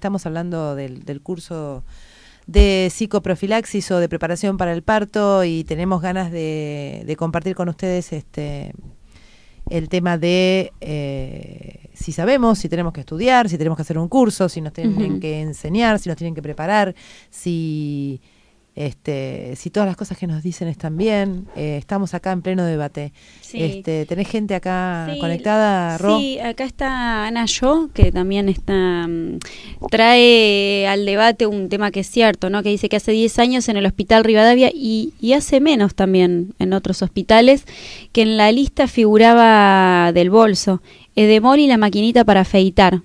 Estamos hablando del, curso de psicoprofilaxis o de preparación para el parto y tenemos ganas de, compartir con ustedes este el tema de eh, si sabemos, si tenemos que estudiar, si tenemos que hacer un curso, si nos tienen que enseñar, si nos tienen que preparar, si este, si todas las cosas que nos dicen están bien, eh, estamos acá en pleno debate. Este, ¿Tenés gente acá conectada, Ro? Sí, acá está Ana Yo, que también está mm, trae al debate un tema que es cierto, ¿no? que dice que hace 10 años en el Hospital Rivadavia y, y hace menos también en otros hospitales, que en la lista figuraba del bolso, Edemol y la maquinita para afeitar.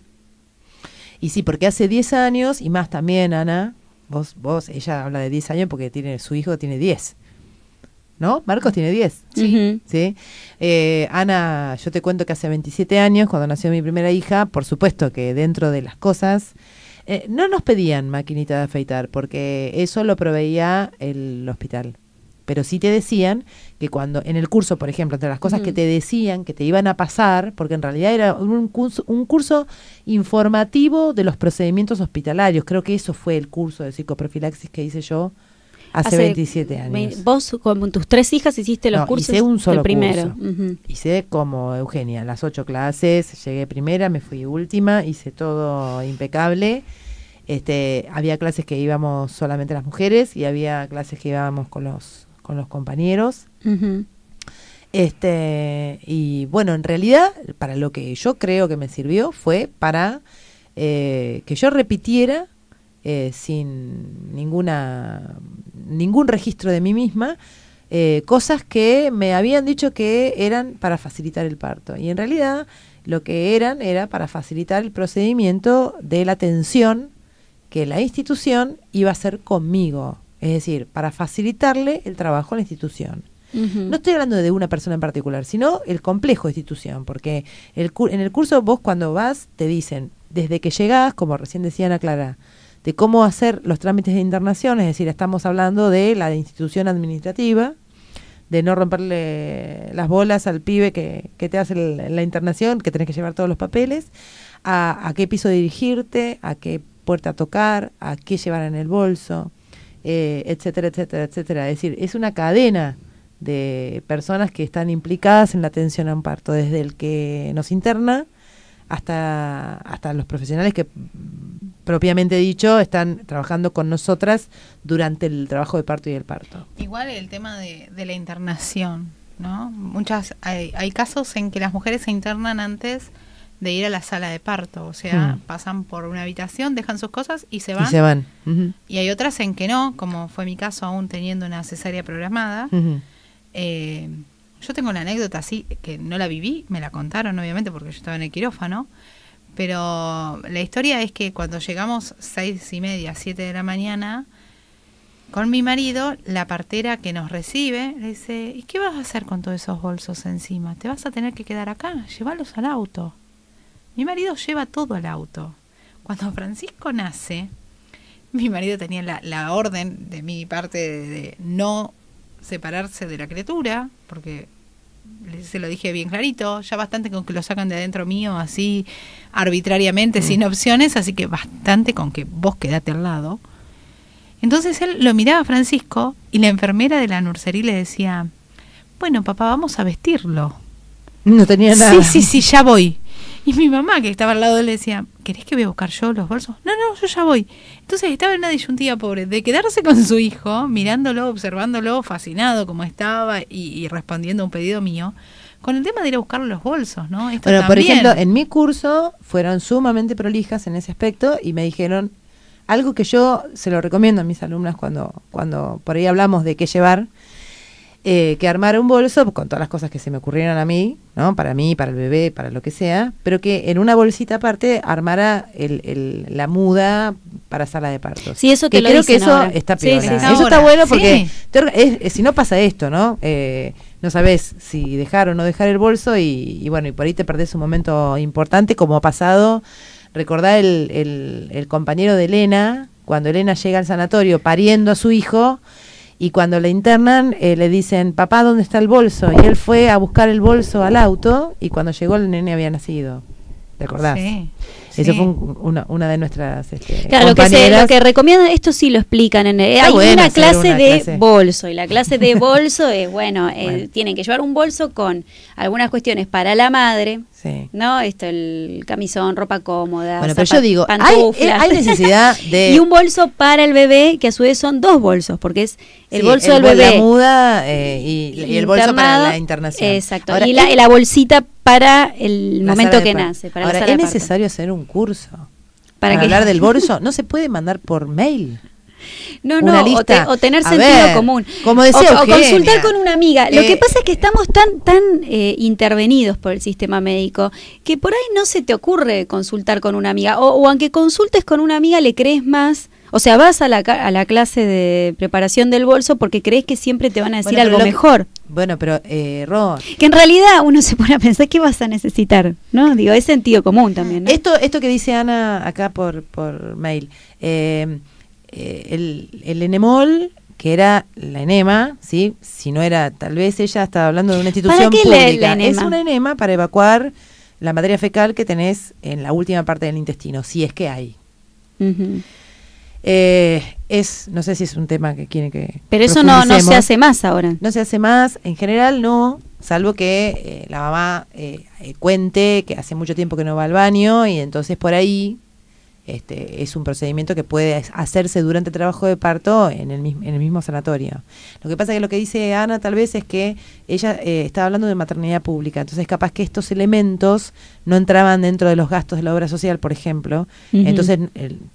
Y sí, porque hace 10 años, y más también, Ana, Vos, vos, ella habla de 10 años porque tiene su hijo tiene 10. ¿No? Marcos tiene 10. Sí. ¿sí? Eh, Ana, yo te cuento que hace 27 años, cuando nació mi primera hija, por supuesto que dentro de las cosas, eh, no nos pedían maquinita de afeitar porque eso lo proveía el hospital pero sí te decían que cuando en el curso, por ejemplo, entre las cosas que te decían que te iban a pasar, porque en realidad era un curso, un curso informativo de los procedimientos hospitalarios, creo que eso fue el curso de psicoprofilaxis que hice yo hace, 27 años. vos con tus tres hijas hiciste los cursos. Hice un solo primero. Hice como Eugenia, las ocho clases, llegué primera, me fui última, hice todo impecable. Este, había clases que íbamos solamente las mujeres y había clases que íbamos con los con los compañeros. Este, y bueno, en realidad, para lo que yo creo que me sirvió fue para eh, que yo repitiera eh, sin ninguna ningún registro de mí misma eh, cosas que me habían dicho que eran para facilitar el parto. Y en realidad lo que eran era para facilitar el procedimiento de la atención que la institución iba a hacer conmigo es decir, para facilitarle el trabajo a la institución. No estoy hablando de una persona en particular, sino el complejo de institución, porque en el curso vos cuando vas te dicen, desde que llegás, como recién decía Ana Clara, de cómo hacer los trámites de internación, es decir, estamos hablando de la institución administrativa, de no romperle las bolas al pibe que, te hace la internación, que tenés que llevar todos los papeles, a, a qué piso dirigirte, a qué puerta tocar, a qué llevar en el bolso, eh, etcétera, etcétera, etcétera. Es decir, es una cadena de personas que están implicadas en la atención a un parto, desde el que nos interna hasta, hasta los profesionales que propiamente dicho, están trabajando con nosotras durante el trabajo de parto y el parto. Igual el tema de, de la internación, ¿no? Muchas, hay, hay, casos en que las mujeres se internan antes de ir a la sala de parto. O sea, hmm. pasan por una habitación, dejan sus cosas y se van. Y se van. Y hay otras en que no, como fue mi caso, aún teniendo una cesárea programada. Eh, yo tengo una anécdota así, que no la viví, me la contaron obviamente porque yo estaba en el quirófano, pero la historia es que cuando llegamos seis y media, siete de la mañana, con mi marido, la partera que nos recibe le dice, ¿y qué vas a hacer con todos esos bolsos encima? ¿Te vas a tener que quedar acá? Llévalos al auto. Mi marido lleva todo al auto. Cuando Francisco nace, mi marido tenía la, orden de mi parte de, no separarse de la criatura, porque se lo dije bien clarito, ya bastante con que lo sacan de adentro mío así arbitrariamente, sin mm. opciones, así que bastante con que vos quedate al lado. Entonces él lo miraba a Francisco y la enfermera de la nursería le decía, bueno papá, vamos a vestirlo. No tenía nada. Sí, sí, sí, ya voy. Y mi mamá, que estaba al lado le decía, ¿querés que voy a buscar yo los bolsos? No, no, yo ya voy. Entonces estaba en una disyuntiva pobre de quedarse con su hijo, mirándolo, observándolo, fascinado como estaba y, respondiendo a un pedido mío, con el tema de ir a buscar los bolsos, ¿no? bueno, por ejemplo, en mi curso fueron sumamente prolijas en ese aspecto y me dijeron algo que yo se lo recomiendo a mis alumnas cuando, cuando por ahí hablamos de qué llevar eh, que armar un bolso con todas las cosas que se me ocurrieron a mí, ¿no? Para mí, para el bebé, para lo que sea, pero que en una bolsita aparte armara el, el, la muda para sala de parto. Sí, eso que, creo que eso está peor. Sí, sí, eso está bueno porque si no pasa esto, ¿no? Eh, no sabes si dejar o no dejar el bolso y, bueno, y por ahí te perdés un momento importante como ha pasado. Recordá el, el compañero de Elena, cuando Elena llega al sanatorio pariendo a su hijo y cuando le internan eh, le dicen, papá, ¿dónde está el bolso? Y él fue a buscar el bolso al auto y cuando llegó el nene había nacido. ¿Te acordás? Sí. Eso fue una, de nuestras. Este, claro, lo que, esto sí lo explican. En, eh, hay una, clase de bolso, y la clase de bolso es, bueno, eh, tienen que llevar un bolso con algunas cuestiones para la madre, ¿No? Esto, el camisón, ropa cómoda. Bueno, pero yo digo, hay, eh, necesidad de. y un bolso para el bebé, que a su vez son dos bolsos, porque es el bolso del bebé. La muda eh, y, el bolso para la internación. Exacto. y la, la, bolsita para el momento que nace. Para ahora, ¿es necesario hacer un curso para, hablar del bolso, no se puede mandar por mail. No, no, o, tener sentido común. Como decía o, consultar con una amiga. Lo que eh, pasa es que estamos tan, tan eh, intervenidos por el sistema médico que por ahí no se te ocurre consultar con una amiga. o aunque consultes con una amiga, le crees más o sea, vas a la, a la clase de preparación del bolso porque crees que siempre te van a decir algo mejor. Bueno, pero, eh, Que en realidad uno se pone a pensar qué vas a necesitar, ¿no? Digo, es sentido común también, Esto, esto que dice Ana acá por, por mail, eh, eh, el, enemol que era la enema, ¿sí? Si no era, tal vez ella estaba hablando de una institución ¿Para pública. es una enema para evacuar la materia fecal que tenés en la última parte del intestino, si es que hay. Eh, es, no sé si es un tema que tiene que. Pero eso no, no se hace más ahora. No se hace más, en general no, salvo que eh, la mamá eh, cuente que hace mucho tiempo que no va al baño y entonces por ahí este, es un procedimiento que puede hacerse durante el trabajo de parto en el, mismo sanatorio. Lo que pasa es que lo que dice Ana tal vez es que ella eh, estaba hablando de maternidad pública, entonces capaz que estos elementos no entraban dentro de los gastos de la obra social, por ejemplo, entonces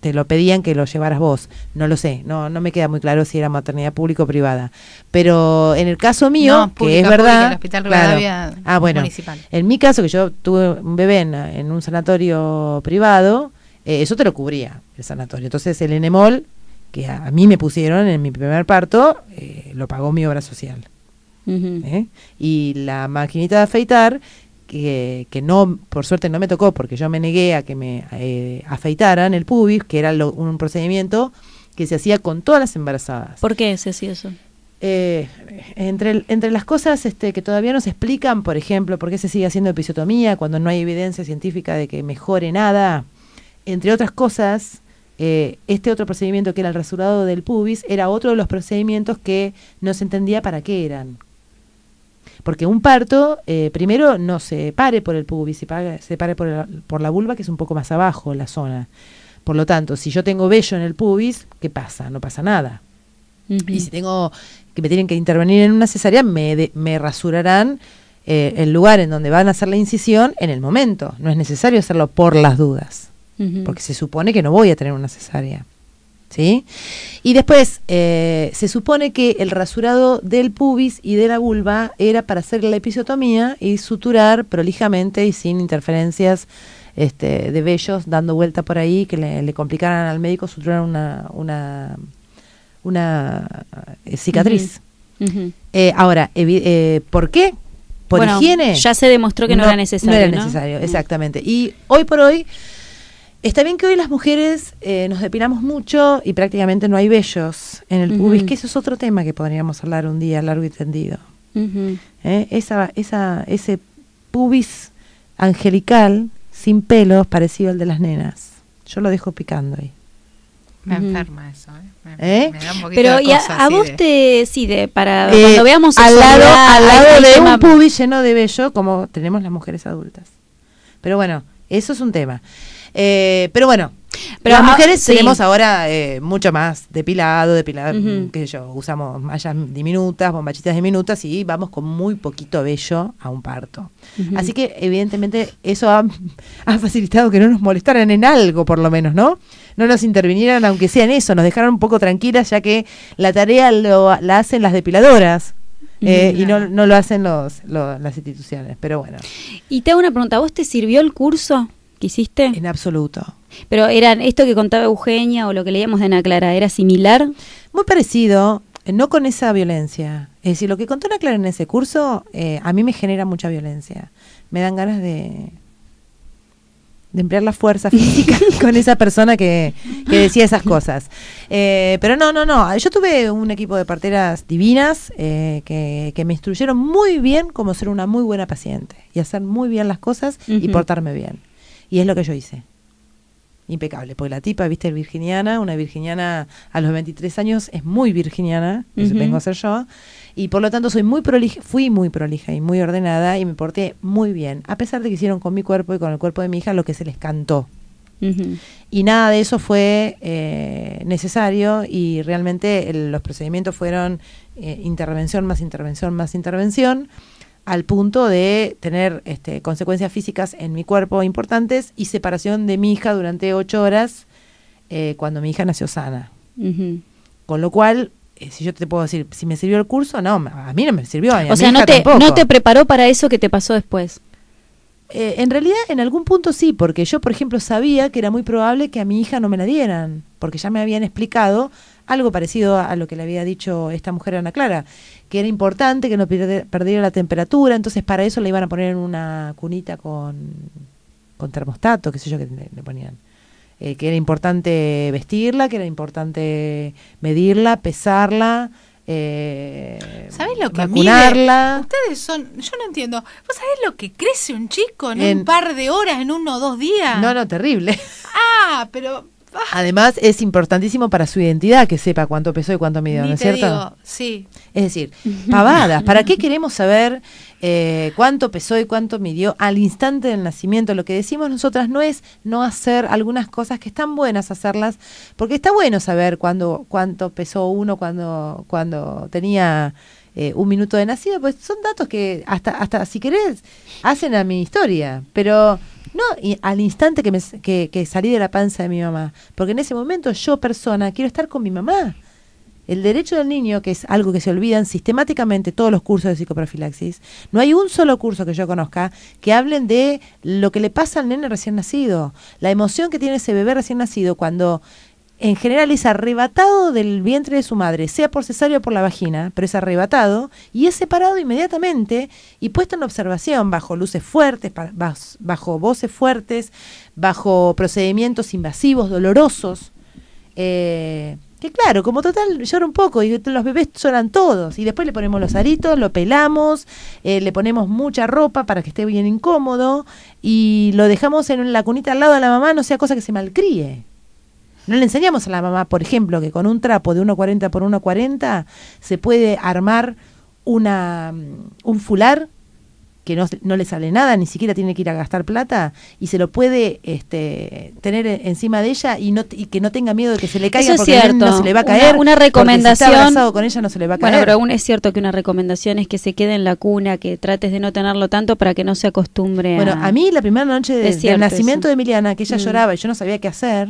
te lo pedían que lo llevaras vos, no lo sé, no, me queda muy claro si era maternidad pública o privada, pero en el caso mío, que es verdad, el hospital ah, bueno, en mi caso que yo tuve un bebé en un sanatorio privado, eh, eso te lo cubría el sanatorio. Entonces el Enemol, que a, mí me pusieron en mi primer parto, eh, lo pagó mi obra social. ¿Eh? Y la maquinita de afeitar, que, que, no, por suerte no me tocó porque yo me negué a que me afeitaran el pubis, que era un procedimiento que se hacía con todas las embarazadas. ¿Por qué se hacía eso? entre, entre las cosas este, que todavía no se explican, por ejemplo, por qué se sigue haciendo episiotomía cuando no hay evidencia científica de que mejore nada, entre otras cosas, eh, este otro procedimiento que era el rasurado del pubis era otro de los procedimientos que no se entendía para qué eran. Porque un parto, eh, primero, no se pare por el pubis, se, se pare por, la vulva, que es un poco más abajo la zona. Por lo tanto, si yo tengo vello en el pubis, ¿qué pasa? No pasa nada. Y si tengo que me tienen que intervenir en una cesárea, me, rasurarán eh, el lugar en donde van a hacer la incisión en el momento. No es necesario hacerlo por las dudas porque se supone que no voy a tener una cesárea. ¿Sí? Y después, eh, se supone que el rasurado del pubis y de la vulva era para hacer la episiotomía y suturar prolijamente y sin interferencias este, de vellos dando vuelta por ahí, que le, complicaran al médico suturar una, una, una eh, cicatriz. Eh, ahora, ¿por qué? ¿Por higiene? Ya se demostró que no, era necesario. No era necesario, exactamente. Y hoy por hoy Está bien que hoy las mujeres eh, nos depilamos mucho y prácticamente no hay vellos en el pubis, que eso es otro tema que podríamos hablar un día largo y tendido. eh, esa, ese pubis angelical sin pelos parecido al de las nenas. Yo lo dejo picando ahí. Me enferma eso, ¿eh? ¿Eh? Me, da un poquito Pero a, a vos te sí, para cuando veamos al lado, al lado de un pubis lleno de vello como tenemos las mujeres adultas. Pero bueno, eso es un tema. Eh, pero bueno, pero las mujeres tenemos ahora eh, mucho más depilado, depilado, mm, yo, usamos mallas diminutas, bombachitas diminutas y vamos con muy poquito vello a un parto. Así que evidentemente eso ha, facilitado que no nos molestaran en algo, por lo menos, ¿no? No nos intervinieran, aunque sea en eso, nos dejaron un poco tranquilas, ya que la tarea lo, la hacen las depiladoras. Eh, y no, lo hacen los, las instituciones, pero bueno. Y te hago una pregunta, ¿vos te sirvió el curso? hiciste? En absoluto. Pero eran esto que contaba Eugenia o lo que leíamos de Ana Clara, ¿era similar? Muy parecido, eh, no con esa violencia. Es decir, lo que contó Ana Clara en ese curso eh, a mí me genera mucha violencia. Me dan ganas de, de emplear la fuerza física con esa persona que, decía esas cosas. Eh, pero no, no, no. Yo tuve un equipo de parteras divinas que, me instruyeron muy bien cómo ser una muy buena paciente y hacer muy bien las cosas y portarme bien. Y es lo que yo hice. Impecable, porque la tipa, viste, es virginiana, una virginiana a los 23 años es muy virginiana, eso vengo a ser yo, y por lo tanto soy muy fui muy prolija y muy ordenada y me porté muy bien, a pesar de que hicieron con mi cuerpo y con el cuerpo de mi hija lo que se les cantó. Y nada de eso fue eh, necesario y realmente los procedimientos fueron eh, intervención más intervención más intervención al punto de tener este, consecuencias físicas en mi cuerpo importantes y separación de mi hija durante ocho horas eh, cuando mi hija nació sana. Con lo cual, eh, si yo te puedo decir, si me sirvió el curso, no, a mí no me sirvió. o sea, no, te, no te preparó para eso que te pasó después. Eh, en realidad, en algún punto sí, porque yo, por ejemplo, sabía que era muy probable que a mi hija no me la dieran, porque ya me habían explicado algo parecido a lo que le había dicho esta mujer Ana Clara, que era importante que no perdiera la temperatura, entonces para eso le iban a poner en una cunita con, termostato, qué sé yo, que le ponían. Eh, que era importante vestirla, que era importante medirla, pesarla, eh, lo que vacunarla? Ustedes son, yo no entiendo. ¿Vos sabés lo que crece un chico en, un par de horas, en uno o dos días? No, no, terrible. Ah, pero Ah. Además, es importantísimo para su identidad que sepa cuánto pesó y cuánto midió, ¿no es cierto? sí. Es decir, pavadas. ¿Para qué queremos saber eh, cuánto pesó y cuánto midió al instante del nacimiento? Lo que decimos nosotras no es no hacer algunas cosas que están buenas hacerlas, porque está bueno saber cuándo, cuánto pesó uno cuando, cuando tenía. Eh, un minuto de nacido, pues son datos que hasta, hasta si querés, hacen a mi historia. Pero no y al instante que, me, que, que, salí de la panza de mi mamá, porque en ese momento yo, persona, quiero estar con mi mamá. El derecho del niño, que es algo que se olvidan sistemáticamente todos los cursos de psicoprofilaxis, no hay un solo curso que yo conozca que hablen de lo que le pasa al nene recién nacido, la emoción que tiene ese bebé recién nacido cuando en general es arrebatado del vientre de su madre, sea por cesárea o por la vagina, pero es arrebatado y es separado inmediatamente y puesto en observación bajo luces fuertes, bajo voces fuertes, bajo procedimientos invasivos, dolorosos. Eh, que claro, como total llora un poco y los bebés lloran todos. Y después le ponemos los aritos, lo pelamos, eh, le ponemos mucha ropa para que esté bien incómodo y lo dejamos en la cunita al lado de la mamá, no sea cosa que se malcríe. No le enseñamos a la mamá, por ejemplo, que con un trapo de 1,40 por 1,40 se puede armar una, mm, un fular que no, le sale nada, ni siquiera tiene que ir a gastar plata, y se lo puede este, tener e, encima de ella y, no, que no tenga miedo de que se le caiga porque cierto. no se le va a caer. Una, recomendación. con ella no se le va a caer. Bueno, pero aún es cierto que una recomendación es que se quede en la cuna, que trates de no tenerlo tanto para que no se acostumbre a. Bueno, a mí la primera noche de, del nacimiento de Emiliana, que ella mm. lloraba y yo no sabía qué hacer,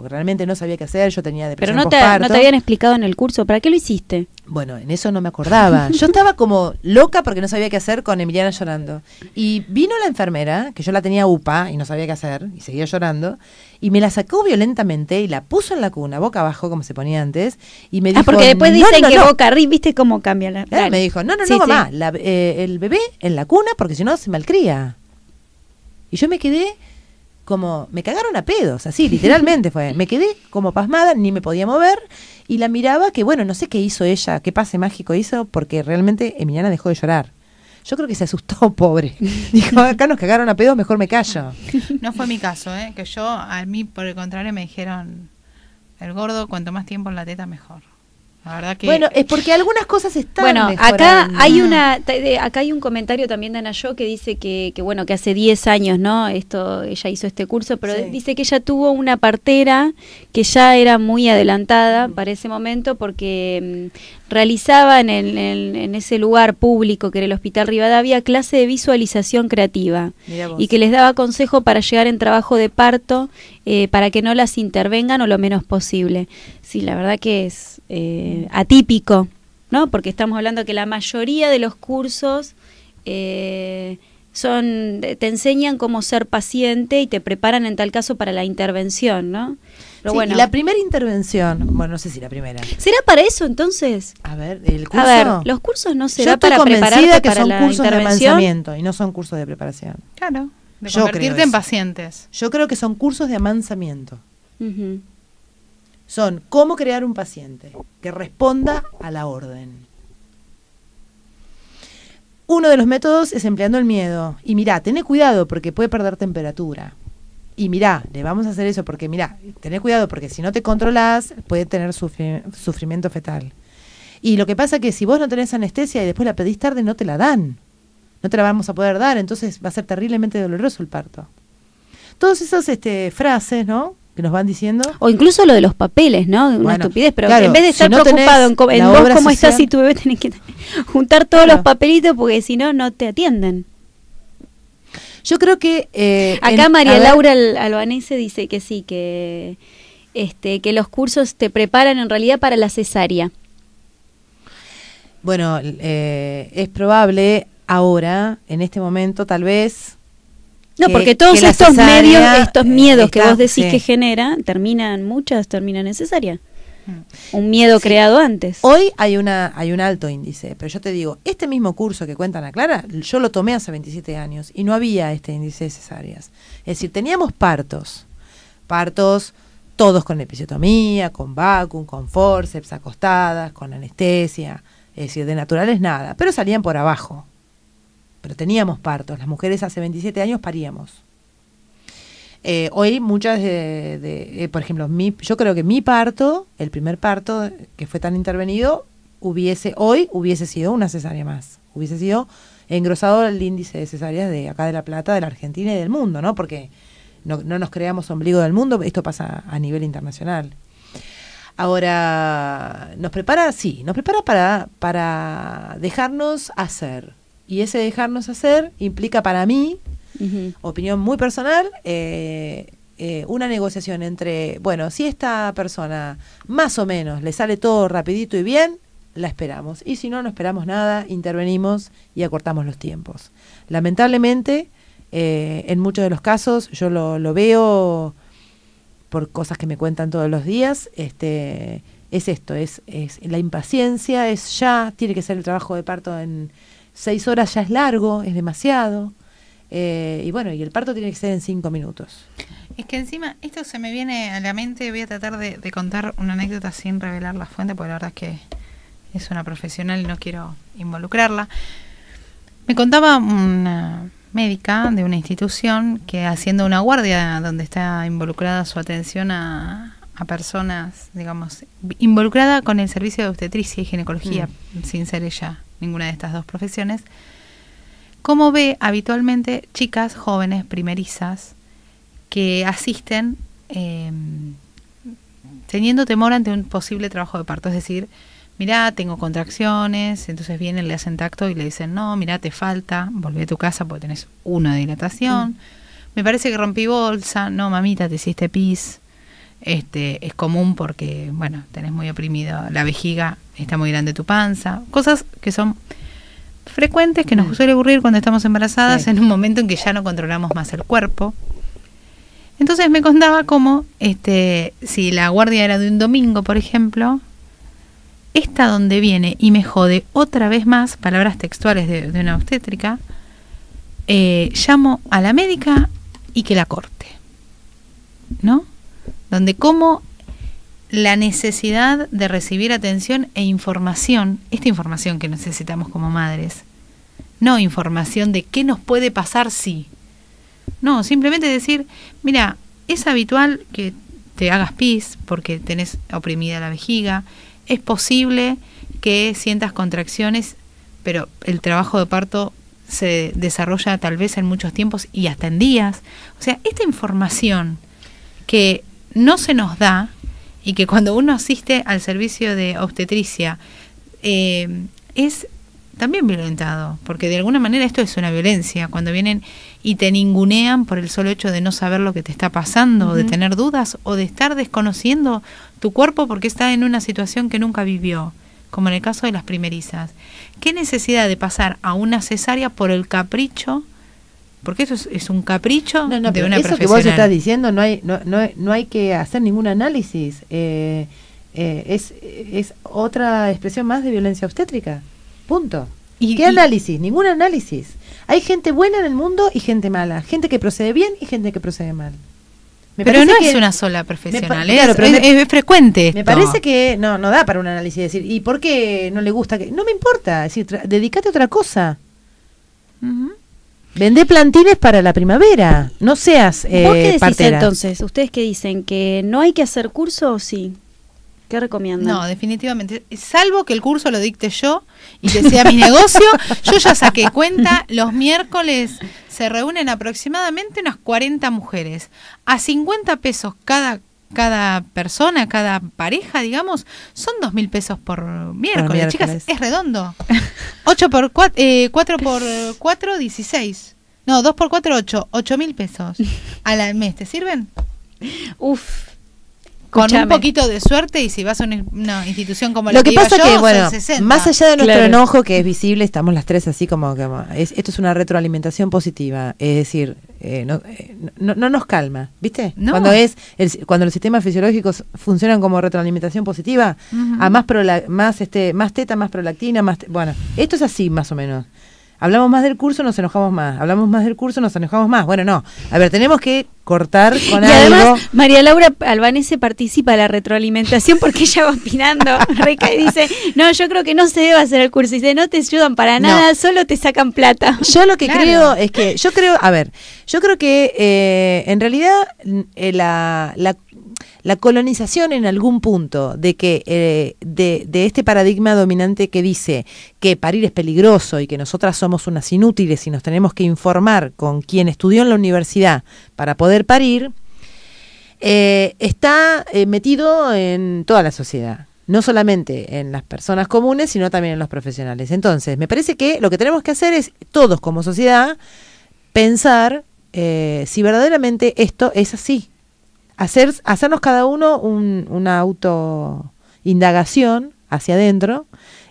porque realmente no sabía qué hacer, yo tenía depresión Pero no te, no te habían explicado en el curso, ¿para qué lo hiciste? Bueno, en eso no me acordaba. Yo estaba como loca porque no sabía qué hacer con Emiliana llorando. Y vino la enfermera, que yo la tenía UPA y no sabía qué hacer, y seguía llorando, y me la sacó violentamente y la puso en la cuna, boca abajo, como se ponía antes, y me ah, dijo... Ah, porque después dicen que boca arriba, ¿viste cómo cambia la...? Claro, me dijo, no, no, no, mamá, eh, el bebé en la cuna porque si no se malcría. Y yo me quedé como me cagaron a pedos, así literalmente fue. Me quedé como pasmada, ni me podía mover y la miraba que bueno, no sé qué hizo ella, qué pase mágico hizo porque realmente Emiliana dejó de llorar. Yo creo que se asustó, pobre. Dijo, acá nos cagaron a pedos, mejor me callo. No fue mi caso, ¿eh? que yo, a mí por el contrario me dijeron, el gordo, cuanto más tiempo en la teta, mejor bueno, es porque algunas cosas están. Bueno, acá hay una, acá hay un comentario también de Ana Jo que dice que, bueno, que hace 10 años, ¿no? Esto, ella hizo este curso, pero dice que ella tuvo una partera que ya era muy adelantada para ese momento porque mm, realizaba en, en, ese lugar público que era el Hospital Rivadavia clase de visualización creativa y que les daba consejo para llegar en trabajo de parto eh, para que no las intervengan o lo menos posible. Sí, la verdad que es eh, atípico, ¿no? Porque estamos hablando que la mayoría de los cursos eh, son te enseñan cómo ser paciente y te preparan en tal caso para la intervención, ¿no? bueno. La primera intervención, bueno, no sé si la primera. ¿Será para eso entonces? A ver, el curso. los cursos no será Yo para preparar. que son cursos de y no son cursos de preparación. Claro. De yo convertirte en pacientes. Yo creo que son cursos de amansamiento. Son cómo crear un paciente que responda a la orden. Uno de los métodos es empleando el miedo. Y mirá, ten cuidado porque puede perder temperatura. Y mirá, le vamos a hacer eso porque mirá, ten cuidado porque si no te controlás puede tener sufrimiento fetal. Y lo que pasa es que si vos no tenés anestesia y después la pedís tarde, no te la dan no te la vamos a poder dar, entonces va a ser terriblemente doloroso el parto. Todas esas este, frases, ¿no? Que nos van diciendo. O incluso lo de los papeles, ¿no? Una estupidez, pero en vez de estar preocupado en, en vos cómo estás y tu bebé tenés que juntar todos los papelitos porque si no, no te atienden. Yo creo que... Eh, Acá María Laura Albanese dice que sí, que, este, que los cursos te preparan en realidad para la cesárea. Bueno, eh, es probable ahora, en este momento, tal vez. No, porque todos estos medios, estos eh, miedos que vos decís que genera, terminan, muchas terminan necesarias. Mm. Un miedo creado antes. Hoy hay, una, hay un alto índice, pero yo te digo, este mismo curso que cuentan a Clara, yo lo tomé hace 27 años y no había este índice de cesáreas. Es decir, teníamos partos, partos todos con episiotomía, con vacuum, con forceps, acostadas, con anestesia, es decir, de naturales nada, pero salían por abajo pero teníamos partos. Las mujeres hace 27 años paríamos. Eh, hoy muchas de, eh, por ejemplo, yo creo que mi parto, el primer parto que fue tan intervenido, hubiese hoy hubiese sido una cesárea más, hubiese sido engrosado el índice de cesáreas de acá de la Plata, de la Argentina y del mundo, ¿no? Porque no, nos creamos ombligo del mundo, esto pasa a nivel internacional. Ahora, nos prepara, sí, nos prepara para, para dejarnos hacer y ese dejarnos hacer implica para mí, opinión muy personal, eh, eh, una negociación entre, bueno, si esta persona más o menos le sale todo rapidito y bien, la esperamos. Y si no, no esperamos nada, intervenimos y acortamos los tiempos. Lamentablemente, eh, en muchos de los casos, yo lo, veo por cosas que me cuentan todos los días, este, es esto, es, es la impaciencia, es ya, tiene que ser el trabajo de parto en, seis horas ya es largo, es demasiado. Eh, y bueno, y el parto tiene que ser en cinco minutos. Es que encima, esto se me viene a la mente, voy a tratar de, contar una anécdota sin revelar la fuente, porque la verdad es que es una profesional y no quiero involucrarla. Me contaba una médica de una institución que haciendo una guardia donde está involucrada su atención a, personas, digamos, involucrada con el servicio de obstetricia y ginecología, mm. sin ser ella ninguna de estas dos profesiones, ¿cómo ve habitualmente chicas jóvenes primerizas que asisten em, teniendo temor ante un posible trabajo de parto, es decir, mirá, tengo contracciones, entonces vienen, le hacen tacto y le dicen, no, mirá, te falta, volví a tu casa porque tenés una dilatación, mm. me parece que rompí bolsa, no, mamita, te hiciste pis, este, es común porque, bueno, tenés muy oprimido la vejiga, está muy grande tu panza, cosas que son frecuentes que nos suele ocurrir cuando estamos embarazadas en un momento en que ya no controlamos más el cuerpo. Entonces me contaba cómo, este, si la guardia era de un domingo, por ejemplo, esta donde viene y me jode otra vez más, palabras textuales de, una obstétrica, eh, llamo a la médica y que la corte. ¿No? donde cómo la necesidad de recibir atención e información, esta información que necesitamos como madres, no información de qué nos puede pasar si. No, simplemente decir, mira, es habitual que te hagas pis porque tenés oprimida la vejiga, es posible que sientas contracciones, pero el trabajo de parto se desarrolla tal vez en muchos tiempos y hasta en días. O sea, esta información que no se nos da y que cuando uno asiste al servicio de obstetricia eh, es también violentado, porque de alguna manera esto es una violencia, cuando vienen y te ningunean por el solo hecho de no saber lo que te está pasando, de tener dudas o de estar desconociendo tu cuerpo porque está en una situación que nunca vivió, como en el caso de las primerizas. ¿Qué necesidad de pasar a una cesárea por el capricho? Porque eso es, un capricho no, de una eso que vos estás diciendo no hay no, no, hay que hacer ningún análisis. Eh, eh, es, es otra expresión más de violencia obstétrica. Punto. ¿Y qué análisis? Ningún análisis. Hay gente buena en el mundo y gente mala. Gente que procede bien y gente que procede mal. pero no es una sola profesional, es, claro, frecuente. Me parece que no, no da para un análisis decir, ¿y por qué no le gusta? que No me importa, decir, dedícate a otra cosa. Vende plantines para la primavera, no seas eh, qué entonces? ¿Ustedes qué dicen? ¿Que no hay que hacer curso o sí? ¿Qué recomiendan? No, definitivamente. Salvo que el curso lo dicte yo y que sea mi negocio. Yo ya saqué cuenta, los miércoles se reúnen aproximadamente unas 40 mujeres. A 50 pesos cada cada persona, cada pareja, digamos, son dos mil pesos por miércoles. Chicas, es redondo. 8 por 4, eh, por 4, 16. No, 2 por 4, 8. 8 mil pesos al mes. ¿Te sirven? Uf, con un poquito de suerte y si vas a una, institución como la lo que, pasa es que bueno más allá de nuestro enojo que es visible estamos las tres así como esto es una retroalimentación positiva es decir eh, eh, no, no, nos calma, ¿viste? Cuando es cuando los sistemas fisiológicos funcionan como retroalimentación positiva, a más prola, más este más teta, más prolactina, más bueno, esto es así más o menos hablamos más del curso, nos enojamos más, hablamos más del curso, nos enojamos más. Bueno, no, a ver, tenemos que cortar con algo. y Además, María Laura Albanese participa de la retroalimentación porque ella va opinando. Reca y dice, no, yo creo que no se debe hacer el curso. dice, no te ayudan para nada, solo te sacan plata. Yo lo que creo es que, yo creo, a ver, yo creo que eh, en realidad eh, la la colonización en algún punto de que eh, de, este paradigma dominante que dice que parir es peligroso y que nosotras somos unas inútiles y nos tenemos que informar con quien estudió en la universidad para poder parir, eh, está eh, metido en toda la sociedad no solamente en las personas comunes, sino también en los profesionales. Entonces, me parece que lo que tenemos que hacer es, todos como sociedad, pensar si verdaderamente esto es así hacer, hacernos cada uno un, una autoindagación hacia adentro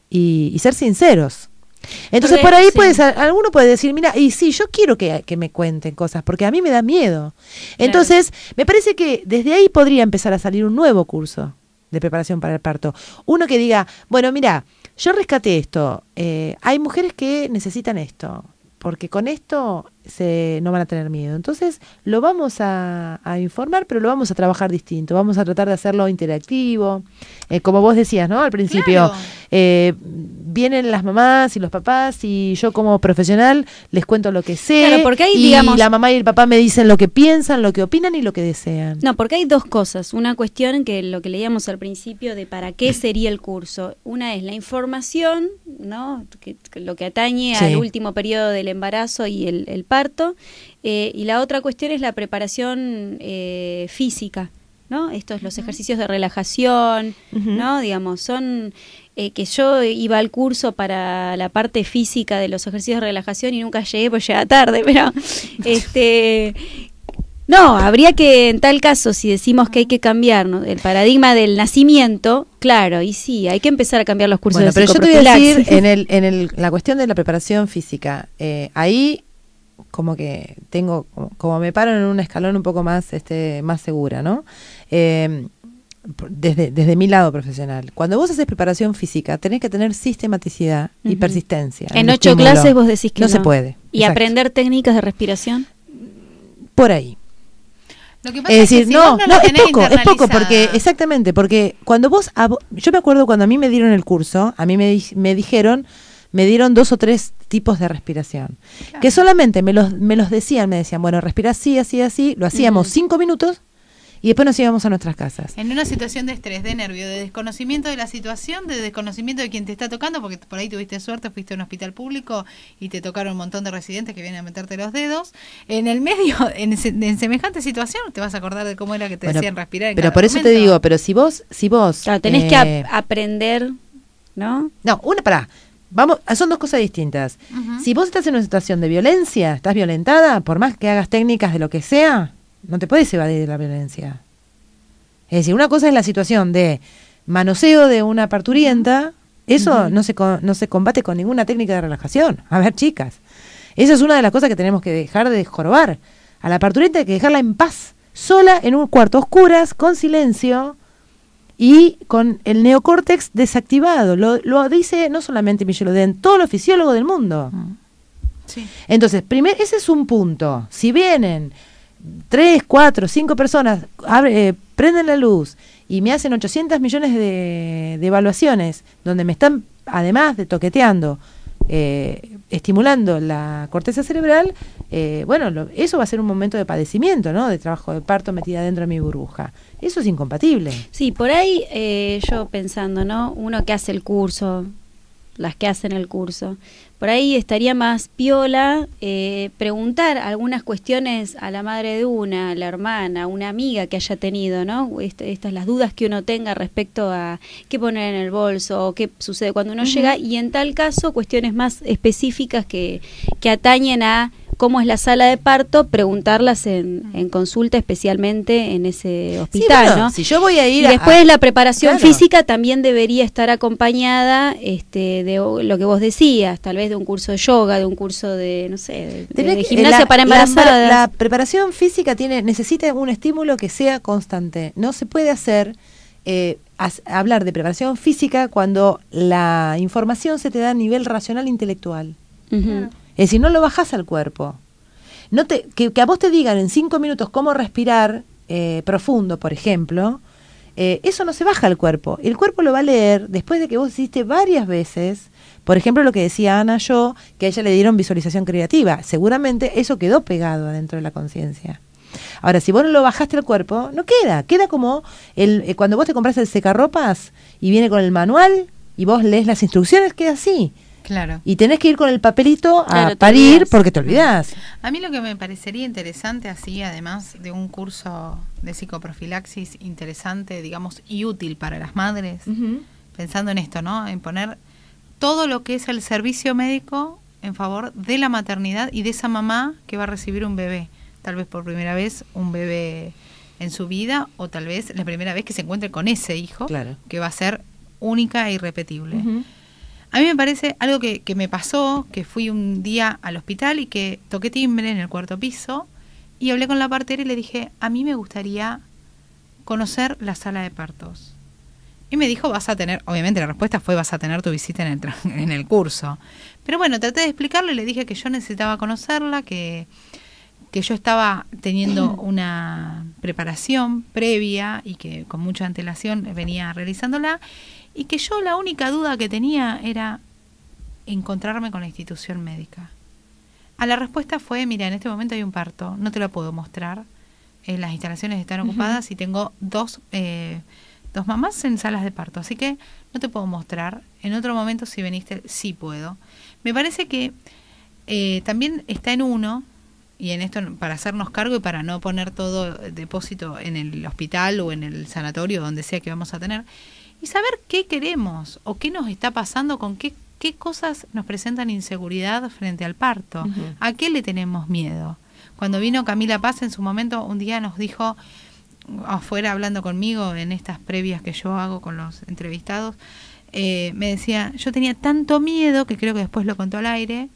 y, ser sinceros. Entonces por ahí puedes, alguno puede decir, mira, y sí, yo quiero que, me cuenten cosas, porque a mí me da miedo. Entonces, me parece que desde ahí podría empezar a salir un nuevo curso de preparación para el parto. Uno que diga, bueno, mira, yo rescaté esto, eh, hay mujeres que necesitan esto, porque con esto no van a tener miedo. Entonces lo vamos a, informar, pero lo vamos a trabajar distinto. Vamos a tratar de hacerlo interactivo. Eh, como vos decías, ¿no? Al principio, eh, vienen las mamás y los papás y yo como profesional les cuento lo que sé. porque y la mamá y el papá me dicen lo que piensan, lo que opinan y lo que desean. No, porque hay dos cosas. Una cuestión que lo que leíamos al principio de para qué sería el curso. Una es la información, ¿no? lo que atañe al último periodo del embarazo y el, el eh, y la otra cuestión es la preparación eh, física, ¿no? Estos, los ejercicios de relajación, ¿no? Digamos, son eh, que yo iba al curso para la parte física de los ejercicios de relajación y nunca llegué, pues llegaba tarde, pero este no, habría que, en tal caso, si decimos que hay que cambiar el paradigma del nacimiento, claro, y sí, hay que empezar a cambiar los cursos pero yo te voy a decir, en, la cuestión de la preparación física, ahí como que tengo, como, me paro en un escalón un poco más, este, más segura, ¿no? Em, desde, desde mi lado profesional, cuando vos haces preparación física, tenés que tener sistematicidad y persistencia. En, ocho clases vos decís que no, se puede. ¿Y aprender técnicas de respiración? Por ahí. Lo que pasa es decir, no, es poco, es poco, porque exactamente, porque cuando vos, yo me acuerdo cuando a mí me dieron el curso, a mí me, me dijeron, me dieron dos o tres tipos de respiración. Que solamente me los, me los decían, me decían, bueno, respira así, así, así, lo hacíamos cinco minutos y después nos íbamos a nuestras casas. En una situación de estrés, de nervio, de desconocimiento de la situación, de desconocimiento de quien te está tocando, porque por ahí tuviste suerte, fuiste a un hospital público y te tocaron un montón de residentes que vienen a meterte los dedos. En el medio, en, semejante situación, te vas a acordar de cómo era que te decían respirar. pero por eso te digo, pero si vos, si vos... tenés que eh, aprender, ¿no? No, una, para. Vamos, ah, son dos cosas distintas. Si vos estás en una situación de violencia, estás violentada, por más que hagas técnicas de lo que sea, no te puedes evadir de la violencia. Es decir, una cosa es la situación de manoseo de una parturienta, eso no, se, no se combate con ninguna técnica de relajación. A ver, chicas, esa es una de las cosas que tenemos que dejar de jorobar. A la parturienta hay que dejarla en paz, sola en un cuarto, oscuras, con silencio, y con el neocórtex desactivado. Lo, lo dice no solamente Michel Oden, todo los fisiólogos del mundo. Mm. Entonces, primer, ese es un punto. Si vienen tres, cuatro, cinco personas, eh, prenden la luz y me hacen 800 millones de, de evaluaciones, donde me están, además de toqueteando, eh, estimulando la corteza cerebral, eh, bueno, eso va a ser un momento de padecimiento, ¿no? De trabajo de parto metida dentro de mi burbuja. Eso es incompatible. Sí, por ahí eh, yo pensando, ¿no? Uno que hace el curso, las que hacen el curso, por ahí estaría más piola eh, preguntar algunas cuestiones a la madre de una, a la hermana, a una amiga que haya tenido, ¿no? Este, estas las dudas que uno tenga respecto a qué poner en el bolso o qué sucede cuando uno llega y en tal caso cuestiones más específicas que, que atañen a cómo es la sala de parto, preguntarlas en, ah. consulta, especialmente en ese hospital. Si yo voy a ir. Y después la preparación física también debería estar acompañada este, de lo que vos decías, tal vez de un curso de yoga, de un curso de, no sé, gimnasia para embarazadas. La, preparación física tiene necesita un estímulo que sea constante. No se puede hacer. Eh, hablar de preparación física cuando la información se te da a nivel racional intelectual. Es decir, no lo bajás al cuerpo. No te, que, a vos te digan en cinco minutos cómo respirar eh, profundo, por ejemplo, eh, eso no se baja al cuerpo. El cuerpo lo va a leer después de que vos hiciste varias veces. Por ejemplo, lo que decía Ana yo, que a ella le dieron visualización creativa. Seguramente eso quedó pegado adentro de la conciencia. Ahora, si vos no lo bajaste al cuerpo, no queda. Queda como el, eh, cuando vos te compras el secarropas y viene con el manual y vos lees las instrucciones, queda así. Claro. Y tenés que ir con el papelito a parir porque te olvidás. A mí lo que me parecería interesante así, además de un curso de psicoprofilaxis interesante, digamos, y útil para las madres, pensando en esto, ¿no? En poner todo lo que es el servicio médico en favor de la maternidad y de esa mamá que va a recibir un bebé, tal vez por primera vez un bebé en su vida o tal vez la primera vez que se encuentre con ese hijo que va a ser única e irrepetible. A mí me parece algo que, me pasó, que fui un día al hospital y que toqué timbre en el cuarto piso y hablé con la partera y le dije, a mí me gustaría conocer la sala de partos. Y me dijo, vas a tener, obviamente la respuesta fue, vas a tener tu visita en el, en el curso. Pero bueno, traté de explicarlo y le dije que yo necesitaba conocerla, que, que yo estaba teniendo una preparación previa y que con mucha antelación venía realizándola y que yo la única duda que tenía era encontrarme con la institución médica. A ah, la respuesta fue, mira, en este momento hay un parto, no te lo puedo mostrar, eh, las instalaciones están ocupadas y tengo dos, eh, dos mamás en salas de parto, así que no te puedo mostrar, en otro momento si veniste sí puedo. Me parece que eh, también está en uno, y en esto para hacernos cargo y para no poner todo depósito en el hospital o en el sanatorio, donde sea que vamos a tener, y saber qué queremos o qué nos está pasando con qué, qué cosas nos presentan inseguridad frente al parto, a qué le tenemos miedo. Cuando vino Camila Paz en su momento, un día nos dijo, afuera hablando conmigo en estas previas que yo hago con los entrevistados, eh, me decía, yo tenía tanto miedo, que creo que después lo contó al aire,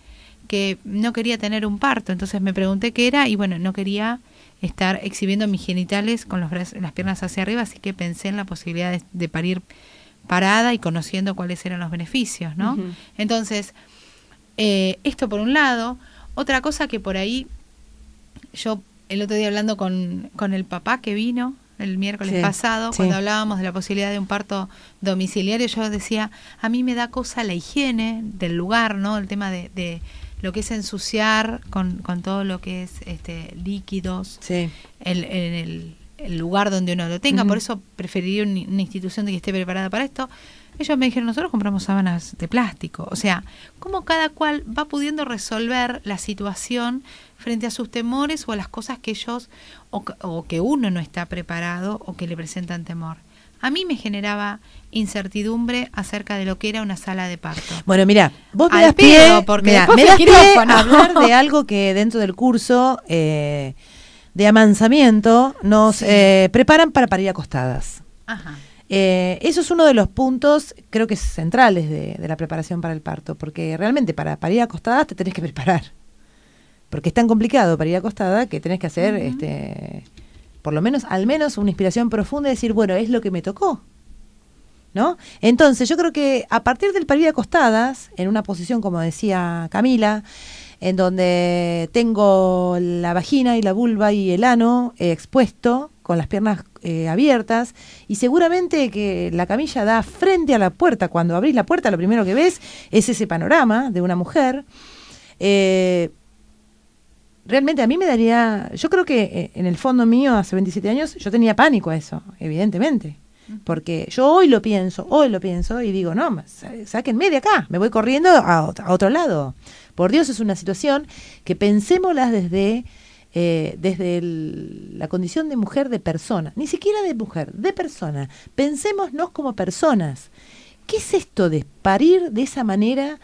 que no quería tener un parto. Entonces me pregunté qué era y bueno, no quería estar exhibiendo mis genitales con los las piernas hacia arriba, así que pensé en la posibilidad de, parir parada y conociendo cuáles eran los beneficios, ¿no? Entonces, eh, esto por un lado. Otra cosa que por ahí, yo el otro día hablando con, con el papá que vino el miércoles pasado, cuando hablábamos de la posibilidad de un parto domiciliario, yo decía, a mí me da cosa la higiene del lugar, ¿no? El tema de lo que es ensuciar con, todo lo que es este, líquidos, en el, lugar donde uno lo tenga. Por eso preferiría una institución que esté preparada para esto. Ellos me dijeron, nosotros compramos sábanas de plástico. O sea, cómo cada cual va pudiendo resolver la situación frente a sus temores o a las cosas que ellos o, o que uno no está preparado o que le presentan temor a mí me generaba incertidumbre acerca de lo que era una sala de parto. Bueno, mira, vos me das me hablar de algo que dentro del curso eh, de amansamiento nos eh, preparan para parir acostadas. Ajá. Eh, eso es uno de los puntos, creo que centrales de, de, la preparación para el parto, porque realmente para parir acostadas te tenés que preparar, porque es tan complicado parir acostada que tenés que hacer este por lo menos, al menos una inspiración profunda y decir, bueno, es lo que me tocó. ¿No? Entonces, yo creo que a partir del parir de acostadas, en una posición, como decía Camila, en donde tengo la vagina y la vulva y el ano eh, expuesto, con las piernas eh, abiertas, y seguramente que la camilla da frente a la puerta. Cuando abrís la puerta, lo primero que ves es ese panorama de una mujer. Eh, realmente a mí me daría, yo creo que eh, en el fondo mío hace 27 años yo tenía pánico a eso, evidentemente. Porque yo hoy lo pienso, hoy lo pienso y digo, no, saquen de acá, me voy corriendo a, otro lado. Por Dios, es una situación que pensémoslas desde, eh, desde la condición de mujer, de persona, ni siquiera de mujer, de persona. Pensémonos como personas. ¿Qué es esto de parir de esa manera?